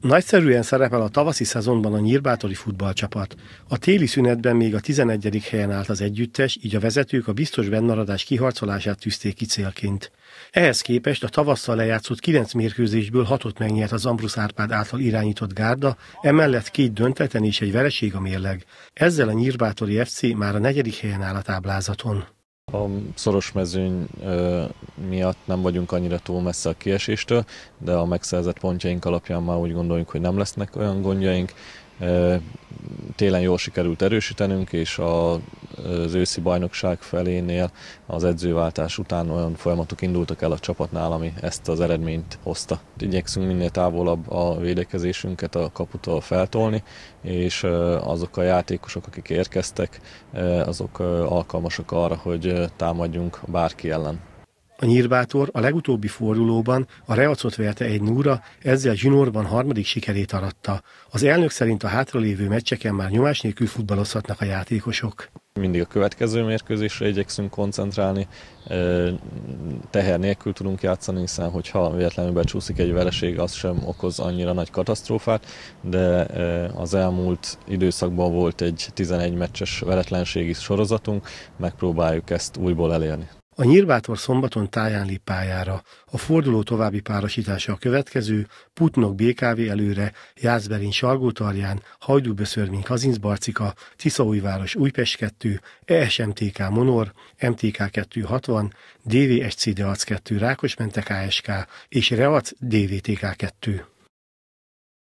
Nagyszerűen szerepel a tavaszi szezonban a nyírbátori futballcsapat. A téli szünetben még a 11. helyen állt az együttes, így a vezetők a biztos bennmaradás kiharcolását tűzték ki célként. Ehhez képest a tavasszal lejátszott 9 mérkőzésből 6-ot megnyert az Ambrus Árpád által irányított gárda, emellett két döntetlen és egy vereség a mérleg. Ezzel a nyírbátori FC már a negyedik helyen áll a táblázaton a szoros mezőny miatt nem vagyunk annyira túl messze a kieséstől, de a megszerzett pontjaink alapján már úgy gondoljuk, hogy nem lesznek olyan gondjaink. télen jól sikerült erősítenünk, és a az őszi bajnokság felénél az edzőváltás után olyan folyamatok indultak el a csapatnál, ami ezt az eredményt hozta. Igyekszünk minél távolabb a védekezésünket a kaputól feltolni, és azok a játékosok, akik érkeztek, azok alkalmasak arra, hogy támadjunk bárki ellen. A nyírbátor a legutóbbi fordulóban a Reacot verte egy núra, ezzel zsinórban harmadik sikerét aratta. Az elnök szerint a hátralévő meccseken már nyomás nélkül futballozhatnak a játékosok. Mindig a következő mérkőzésre igyekszünk koncentrálni, teher nélkül tudunk játszani, hiszen hogyha véletlenül becsúszik egy vereség, az sem okoz annyira nagy katasztrófát, de az elmúlt időszakban volt egy 11 meccses veretlenségi sorozatunk, megpróbáljuk ezt újból elérni. A nyírbátor szombaton táján pályára. A forduló további párosítása a következő, Putnok BKV előre, Jászberin Salgótarján, Hajdúböszörmény Kazincbarcika, Tiszaújváros Újpest 2, ESMTK Monor, MTK 260, DVSC Deac 2 Rákosmente KSK és Reac DVTK 2.